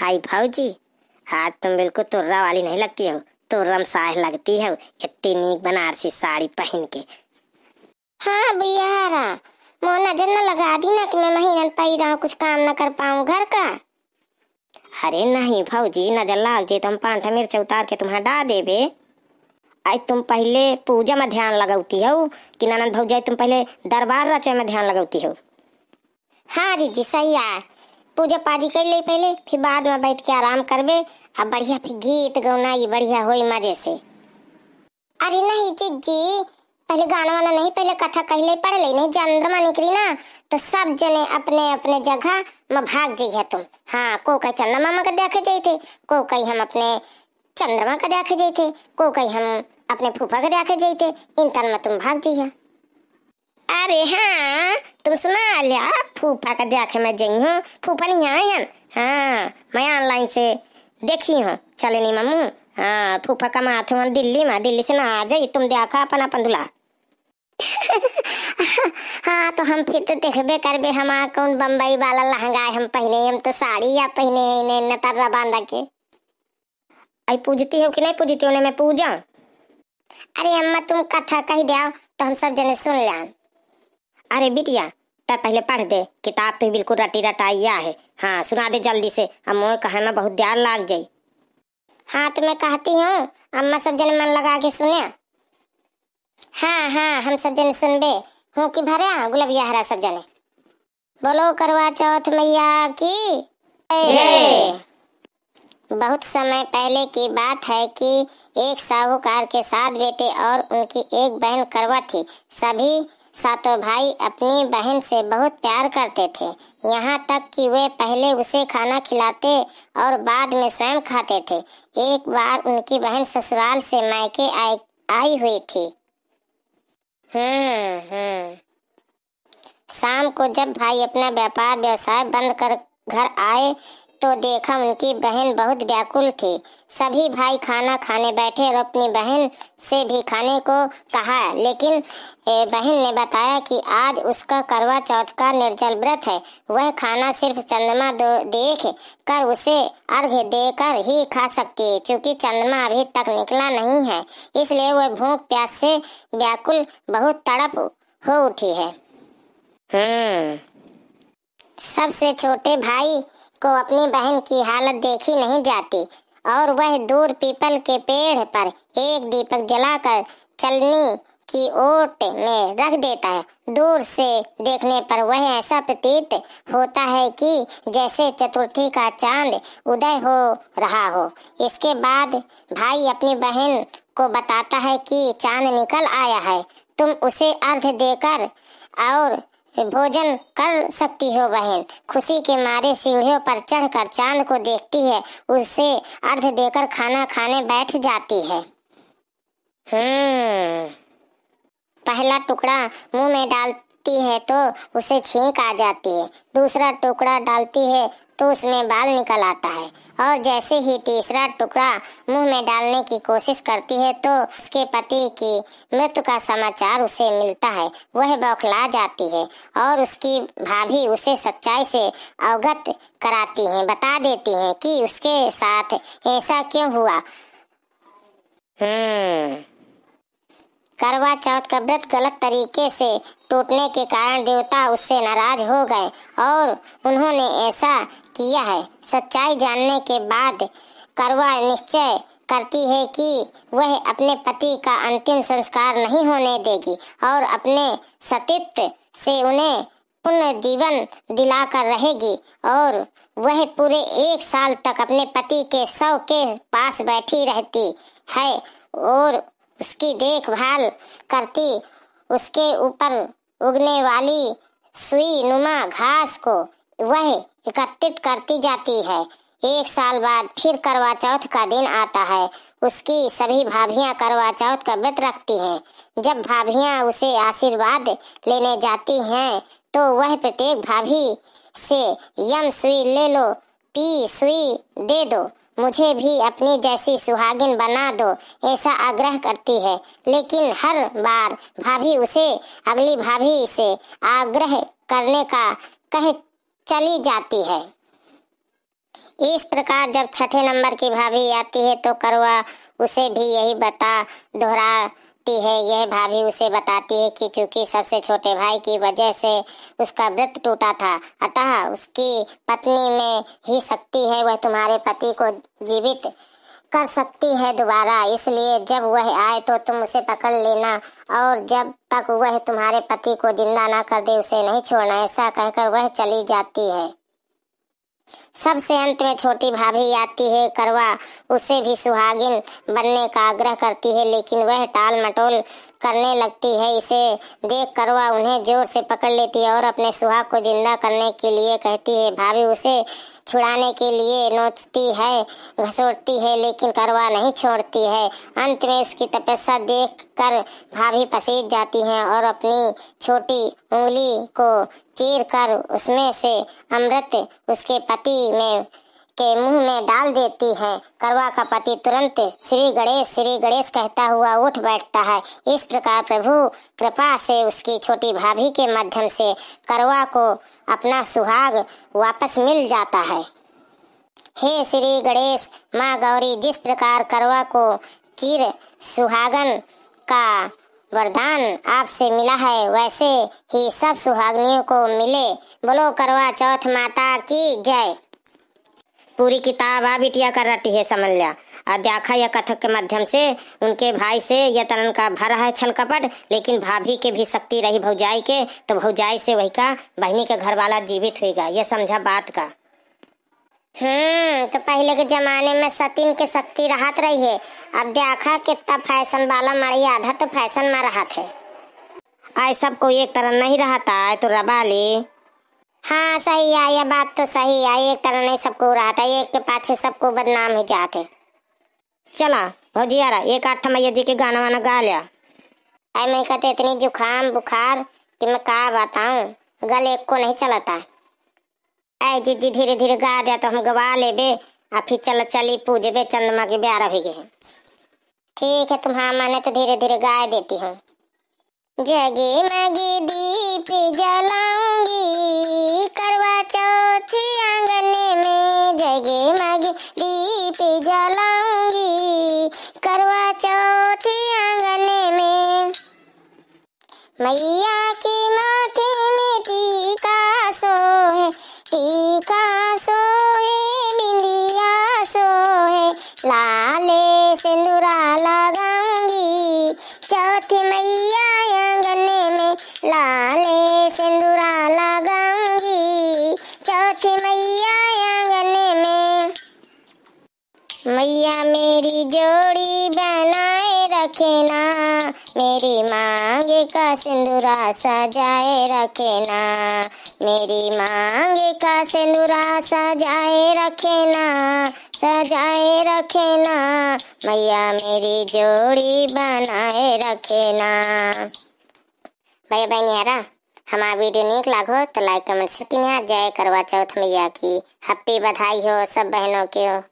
हाय भाजी आज तुम बिल्कुल तुर्रा वाली नहीं लगती हो तुर्रम साह लगती हो इतनी नीक बनारसी साड़ी पहन के हाँ बिहारा मोह नजर न लगा दी ना कि मैं महीना पही रहा कुछ काम न कर पाऊँ घर का अरे नहीं भाजी नजर लाग जे तुम पांठा मिर्च उतार के तुम्हें डा देवे आज तुम पहले पूजा में ध्यान लगाती हो कि नानंद भाजी तुम पहले दरबार रचे में ध्यान लगाती हो हाँ जी जी सही है पूजा पाजी कर ले पहले फिर बाद में बैठ के आराम करबे अब बढ़िया फिर गीत गौना ये बढ़िया हो मजे से अरे नहीं जीजी पहले गाना वाना नहीं पहले कथा कह ले पढ़ ले नहीं चंद्रमा निकली ना तो सब जने अपने अपने जगह में भाग जाइए तुम हाँ को कही चंद्रमा का देखे जाये थे को कही हम अपने चंद्रमा का देखे जाये थे को कही हम अपने फूफा का देखे जाये थे इन तन में तुम भाग जाइए अरे हाँ तुम सुना लिया फूफा का देखे मैं जई हूँ फूफा नहीं आयन हाँ मैं ऑनलाइन से देखी हूँ चले नहीं मामू हाँ फूफा का मा थे दिल्ली में दिल्ली से ना आ जाई तुम देखो अपन अपन दुला हाँ तो हम फिर तो देखबे कर बे हम कौन बम्बई वाला लहंगा है हम पहने हम तो साड़ी या पहने इन्हें नतरवा बांधा के आई पूजती हो कि नहीं पूजती हो मैं पूजा अरे अम्मा तुम कथा कही दे तो हम सब जने सुन लिया अरे बिटिया तब पहले पढ़ दे किताब तो बिल्कुल रटी रटाइया है हाँ सुना दे जल्दी से अब अम्मो कहना बहुत ध्यान लाग जाये हाँ तो मैं कहती हूँ अम्मा सब जन मन लगा के सुने हाँ हाँ हम सब जन सुन बे हूँ कि भरे गुलबिया हरा सब जने बोलो करवा चौथ मैया की बहुत समय पहले की बात है कि एक साहूकार के सात बेटे और उनकी एक बहन करवा थी सभी सातों भाई अपनी बहन से बहुत प्यार करते थे यहाँ तक कि वे पहले उसे खाना खिलाते और बाद में स्वयं खाते थे एक बार उनकी बहन ससुराल से मायके आई आई हुई थी हम्म हम्म शाम को जब भाई अपना व्यापार व्यवसाय बंद कर घर आए तो देखा उनकी बहन बहुत व्याकुल थी सभी भाई खाना खाने बैठे और अपनी बहन से भी खाने को कहा लेकिन बहन ने बताया कि आज उसका करवा चौथ का निर्जल व्रत है वह खाना सिर्फ चंद्रमा देख कर उसे अर्घ देकर ही खा सकती है क्योंकि चंद्रमा अभी तक निकला नहीं है इसलिए वह भूख प्यास से व्याकुल बहुत तड़प हो उठी है हम्म। सबसे छोटे भाई को अपनी बहन की हालत देखी नहीं जाती और वह दूर पीपल के पेड़ पर एक दीपक जलाकर चलनी की ओट में रख देता है दूर से देखने पर वह ऐसा प्रतीत होता है कि जैसे चतुर्थी का चांद उदय हो रहा हो इसके बाद भाई अपनी बहन को बताता है कि चांद निकल आया है तुम उसे अर्घ देकर और भोजन कर सकती हो बहन खुशी के मारे सीढ़ियों पर चढ़कर चांद को देखती है उसे अर्ध देकर खाना खाने बैठ जाती है हम्म पहला टुकड़ा मुंह में डालती है तो उसे छींक आ जाती है दूसरा टुकड़ा डालती है तो उसमें बाल निकल आता है और जैसे ही तीसरा टुकड़ा मुंह में डालने की कोशिश करती है तो उसके पति की मृत्यु का समाचार उसे मिलता है वह बौखला जाती है और उसकी भाभी उसे सच्चाई से अवगत कराती हैं बता देती हैं कि उसके साथ ऐसा क्यों हुआ हम्म करवा चौथ का व्रत गलत तरीके से टूटने के कारण देवता उससे नाराज हो गए और उन्होंने ऐसा किया है सच्चाई जानने के बाद करवा निश्चय करती है कि वह अपने पति का अंतिम संस्कार नहीं होने देगी और अपने सतीत्व से उन्हें पुनः जीवन दिलाकर रहेगी और वह पूरे एक साल तक अपने पति के शव के पास बैठी रहती है और उसकी देखभाल करती उसके ऊपर उगने वाली सुई नुमा घास को वह एकत्रित करती जाती है एक साल बाद फिर करवा चौथ का दिन आता है उसकी सभी भाभियां करवा चौथ का व्रत रखती हैं जब भाभियां उसे आशीर्वाद लेने जाती हैं तो वह प्रत्येक भाभी से यम सुई ले लो पी सुई दे दो मुझे भी अपनी जैसी सुहागिन बना दो ऐसा आग्रह करती है लेकिन हर बार भाभी उसे अगली भाभी से आग्रह करने का कह चली जाती है इस प्रकार जब छठे नंबर की भाभी आती है तो करवा उसे भी यही बता दोहरा लगती है यह भाभी उसे बताती है कि चूंकि सबसे छोटे भाई की वजह से उसका व्रत टूटा था अतः उसकी पत्नी में ही शक्ति है वह तुम्हारे पति को जीवित कर सकती है दोबारा इसलिए जब वह आए तो तुम उसे पकड़ लेना और जब तक वह तुम्हारे पति को जिंदा ना कर दे उसे नहीं छोड़ना ऐसा कहकर वह चली जाती है सबसे अंत में छोटी भाभी आती है करवा उसे भी सुहागिन बनने का आग्रह करती है लेकिन वह टाल मटोल करने लगती है इसे देख करवा उन्हें जोर से पकड़ लेती है और अपने सुहाग को जिंदा करने के लिए कहती है भाभी उसे छुड़ाने के लिए नोचती है घसोटती है लेकिन करवा नहीं छोड़ती है अंत में उसकी तपस्या देख कर भाभी पसीज जाती हैं और अपनी छोटी उंगली को चीर कर उसमें से अमृत उसके पति में के मुंह में डाल देती है करवा का पति तुरंत श्री गणेश श्री गणेश कहता हुआ उठ बैठता है इस प्रकार प्रभु कृपा से उसकी छोटी भाभी के माध्यम से करवा को अपना सुहाग वापस मिल जाता है हे श्री गणेश माँ गौरी जिस प्रकार करवा को चिर सुहागन का वरदान आपसे मिला है वैसे ही सब सुहागनियों को मिले बोलो करवा चौथ माता की जय पूरी किताब आ बिटिया कर रटी है समझ लिया अध्याखा या कथक के माध्यम से उनके भाई से यतन का भर है छल कपट लेकिन भाभी के भी शक्ति रही भौजाई के तो भौजाई से वही का बहनी के घर वाला जीवित होगा यह समझा बात का हम्म तो पहले के जमाने में सतीन के शक्ति रहत रही है अब देखा कितना फैशन वाला मारी आधा तो फैशन में रहत है सब कोई एक तरह नहीं रहता है तो रबाली हाँ सही है ये बात तो सही है एक तरह नहीं सबको हो रहा था एक के पाछे सबको बदनाम ही जाते चला भौजी आ एक आठ मैया जी के गाना वाना गा लिया अरे मैं कहते इतनी जुखाम बुखार कि मैं कहा बताऊँ गल एक को नहीं चलता अरे जी जी धीरे धीरे गा दिया तो हम गवा लेबे और फिर चल चली पूजबे चंद्रमा के ब्याह भी गए ठीक है तुम्हारा माने तो धीरे धीरे गाय देती हूँ जगे मगे दीप जलाऊंगी करवा चौथ भैया मेरी जोड़ी बनाए रखना मेरी मांग का सिंदूरा सजाए रखना मेरी मांग का सिंदूरा सजाए रखना सजाए रखना भैया मेरी जोड़ी बनाए रखना भैया बहनियारा हमारा वीडियो निक लागो तो लाइक कमेंट सकिन जय करवा चौथ मैया की हैप्पी बधाई हो सब बहनों के हो